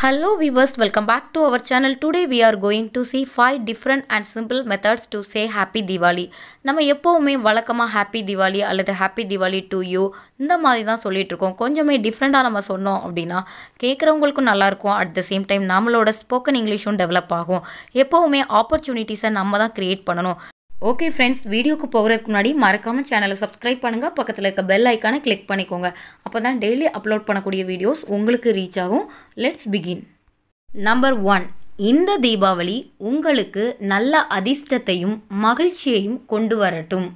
Hello viewers, welcome back to our channel. Today we are going to see 5 different and simple methods to say Happy Diwali. நம்ம எப்போவுமே வழக்கமாக happy Diwali அல்லது happy Diwali to you இந்த மாதிரி தான் சொல்லிகிட்டு இருக்கோம் கொஞ்சமே டிஃப்ரெண்ட்டாக நம்ம சொன்னோம் அப்படின்னா கேட்குறவங்களுக்கும் நல்லாயிருக்கும் அட் த சேம் டைம் நம்மளோட ஸ்போக்கன் இங்கிலீஷும் டெவலப் ஆகும் எப்போவுமே ஆப்பர்ச்சுனிட்டிஸை நம்ம தான் க்ரியேட் பண்ணணும் ஓகே ஃப்ரெண்ட்ஸ் வீடியோக்கு போகிறதுக்கு முன்னாடி மறக்காமல் சேனலை சப்ஸ்கிரைப் பண்ணுங்கள் பக்கத்தில் இருக்க பெல் ஐக்கானை கிளிக் பண்ணிக்கோங்க அப்போ தான் டெய்லி அப்லோட் பண்ணக்கூடிய வீடியோஸ் உங்களுக்கு ரீச் ஆகும் லெட்ஸ் பிகின் நம்பர் ஒன் இந்த தீபாவளி உங்களுக்கு நல்ல அதிர்ஷ்டத்தையும் மகிழ்ச்சியையும் கொண்டு வரட்டும்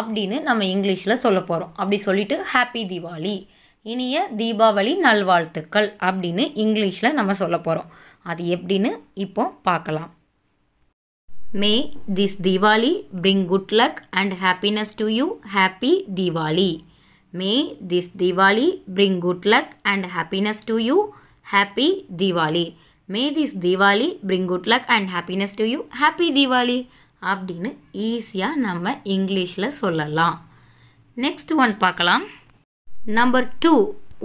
அப்படின்னு நம்ம இங்கிலீஷில் சொல்ல போகிறோம் அப்படி சொல்லிவிட்டு ஹாப்பி தீபாவளி இனிய தீபாவளி நல்வாழ்த்துக்கள் அப்படின்னு இங்கிலீஷில் நம்ம சொல்ல போகிறோம் அது எப்படின்னு இப்போ பார்க்கலாம் may this Deepavali bring good luck and happiness to you happy Deepavali may this Deepavali bring good luck and happiness to you happy Deepavali may this Deepavali bring good luck and happiness to you happy Deepavali அப்படின்னு ஈஸியாக நம்ம இங்கிலீஷில் சொல்லலாம் நெக்ஸ்ட் ஒன் பார்க்கலாம் number two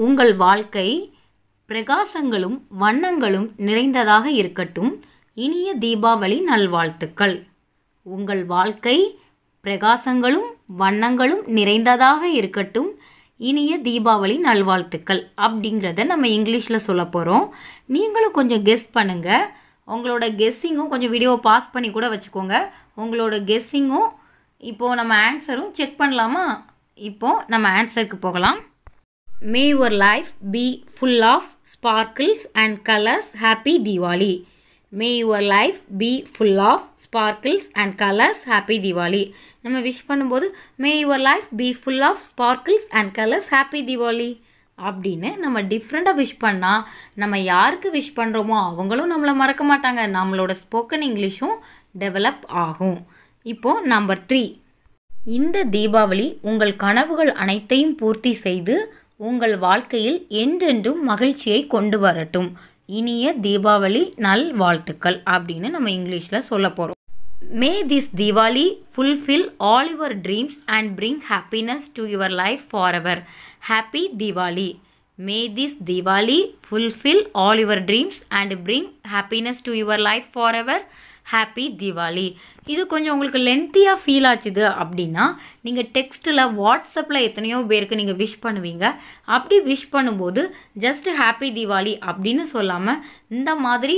உங்கள் வாழ்க்கை பிரகாசங்களும் வண்ணங்களும் நிறைந்ததாக இருக்கட்டும் இனிய தீபாவளி நல்வாழ்த்துக்கள் உங்கள் வாழ்க்கை பிரகாசங்களும் வண்ணங்களும் நிறைந்ததாக இருக்கட்டும் இனிய தீபாவளி நல்வாழ்த்துக்கள் அப்படிங்கிறத நம்ம இங்கிலீஷில் சொல்ல போகிறோம் நீங்களும் கொஞ்சம் கெஸ் பண்ணுங்கள் உங்களோட கெஸ்ஸிங்கும் கொஞ்சம் வீடியோ பாஸ் பண்ணி கூட வச்சுக்கோங்க உங்களோட கெஸ்ஸிங்கும் இப்போது நம்ம ஆன்சரும் செக் பண்ணலாமா இப்போது நம்ம ஆன்சருக்கு போகலாம் may your life be full of sparkles and colours happy Deepavali may your life be full of sparkles and colours happy Deepavali நம்ம விஷ் பண்ணும்போது may your life be full of sparkles and colours happy Deepavali அப்படின்னு நம்ம டிஃப்ரெண்ட்டாக wish பண்ணால் நம்ம யாருக்கு wish பண்ணுறோமோ அவங்களும் நம்மளை மறக்க மாட்டாங்க நம்மளோட ஸ்போக்கன் இங்கிலீஷும் டெவலப் ஆகும் இப்போது நம்பர் த்ரீ இந்த தீபாவளி உங்கள் கனவுகள் அனைத்தையும் பூர்த்தி செய்து உங்கள் வாழ்க்கையில் என்றென்றும் மகிழ்ச்சியை கொண்டு வரட்டும் இனிய தீபாவளி நல் வாழ்த்துக்கள் அப்படின்னு நம்ம இங்கிலீஷில் சொல்ல போகிறோம் may this Deepavali fulfil all your dreams and bring happiness to your life forever happy Deepavali may this Deepavali fulfil all your dreams and bring happiness to your life forever happy Deepavali இது கொஞ்சம் உங்களுக்கு லென்த்தியாக ஃபீல் ஆச்சுது அப்படின்னா நீங்கள் டெக்ஸ்ட்டில் வாட்ஸ்அப்பில் எத்தனையோ பேருக்கு நீங்கள் wish பண்ணுவீங்க அப்படி விஷ் பண்ணும்போது ஜஸ்ட் ஹாப்பி தீபாவளி அப்படின்னு சொல்லாமல் இந்த மாதிரி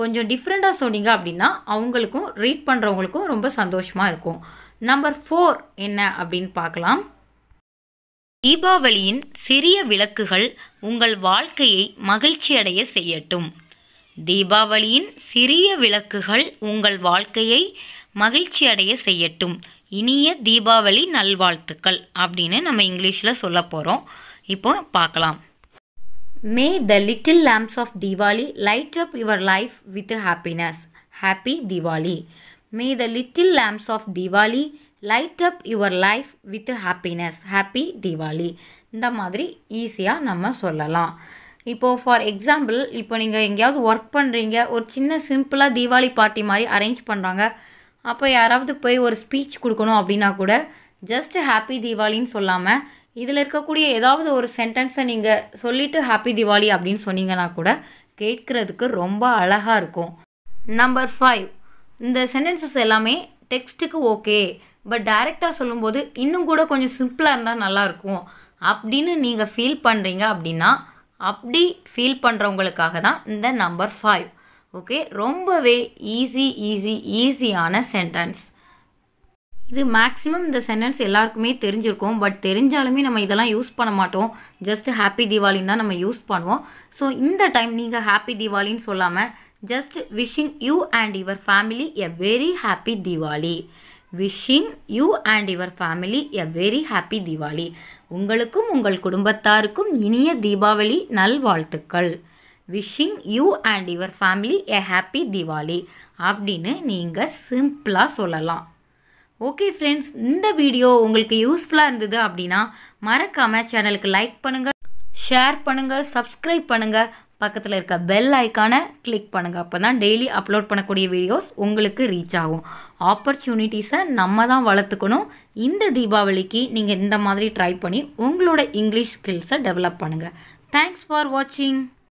கொஞ்சம் டிஃப்ரெண்ட்டாக சொன்னீங்க அப்படின்னா அவங்களுக்கும் ரீட் பண்ணுறவங்களுக்கும் ரொம்ப சந்தோஷமாக இருக்கும் நம்பர் ஃபோர் என்ன அப்படின்னு பார்க்கலாம் தீபாவளியின் சிறிய விளக்குகள் உங்கள் வாழ்க்கையை மகிழ்ச்சியடைய செய்யட்டும் தீபாவளியின் சிறிய விளக்குகள் உங்கள் வாழ்க்கையை மகிழ்ச்சியடைய செய்யட்டும் இனிய தீபாவளி நல்வாழ்த்துக்கள் அப்படின்னு நம்ம இங்கிலீஷில் சொல்ல போகிறோம் இப்போ பார்க்கலாம் may the little lamps of Deepavali light up your life with happiness happy Deepavali may the little lamps of Deepavali light up your life with happiness happy Deepavali இந்த மாதிரி ஈஸியாக நம்ம சொல்லலாம் இப்போது ஃபார் எக்ஸாம்பிள் இப்போ நீங்கள் எங்கேயாவது ஒர்க் பண்ணுறீங்க ஒரு சின்ன சிம்பிளாக தீபாவளி பார்ட்டி மாதிரி அரேஞ்ச் பண்ணுறாங்க அப்போ யாராவது போய் ஒரு ஸ்பீச் கொடுக்கணும் அப்படின்னா கூட ஜஸ்ட் ஹாப்பி தீபாவளின்னு சொல்லாமல் இதில் இருக்கக்கூடிய ஏதாவது ஒரு சென்டென்ஸை நீங்கள் சொல்லிவிட்டு ஹாப்பி தீபாவளி அப்படின்னு சொன்னீங்கன்னா கூட கேட்குறதுக்கு ரொம்ப அழகாக இருக்கும் நம்பர் ஃபைவ் இந்த சென்டென்சஸ் எல்லாமே டெக்ஸ்ட்டுக்கு ஓகே பட் டைரெக்டாக சொல்லும்போது இன்னும் கூட கொஞ்சம் சிம்பிளாக இருந்தால் நல்லாயிருக்கும் அப்படின்னு நீங்கள் ஃபீல் பண்ணுறீங்க அப்படின்னா அப்படி ஃபீல் பண்ணுறவங்களுக்காக தான் இந்த நம்பர் ஃபைவ் ஓகே ரொம்பவே ஈஸி ஈஸி ஈஸியான சென்டென்ஸ் இது மேக்ஸிமம் இந்த சென்டென்ஸ் எல்லாருக்குமே தெரிஞ்சிருக்கும் பட் தெரிஞ்சாலுமே நம்ம இதெல்லாம் யூஸ் பண்ண மாட்டோம் ஜஸ்ட் ஹாப்பி தீபாவளின்னு தான் நம்ம யூஸ் பண்ணுவோம் ஸோ இந்த டைம் நீங்கள் ஹாப்பி தீபாவளின்னு சொல்லாமல் just wishing you and your family a very happy Deepavali wishing you and your family a very happy Deepavali உங்களுக்கும் உங்கள் குடும்பத்தாருக்கும் இனிய தீபாவளி நல்வாழ்த்துக்கள் wishing you and your family a happy Deepavali அப்படின்னு நீங்கள் சிம்பிளாக சொல்லலாம் ஓகே ஃப்ரெண்ட்ஸ் இந்த வீடியோ உங்களுக்கு யூஸ்ஃபுல்லாக இருந்தது அப்படின்னா மறக்காமல் சேனலுக்கு லைக் பண்ணுங்கள் ஷேர் பண்ணுங்கள் சப்ஸ்கிரைப் பண்ணுங்கள் பக்கத்தில் இருக்க பெல் ஐக்கானை கிளிக் பண்ணுங்கள் அப்போ தான் டெய்லி அப்லோட் பண்ணக்கூடிய வீடியோஸ் உங்களுக்கு ரீச் ஆகும் ஆப்பர்ச்சுனிட்டிஸை நம்ம தான் வளர்த்துக்கணும் இந்த தீபாவளிக்கு நீங்கள் இந்த மாதிரி ட்ரை பண்ணி உங்களோட இங்கிலீஷ் ஸ்கில்ஸை டெவலப் பண்ணுங்கள் தேங்க்ஸ் ஃபார் வாட்சிங்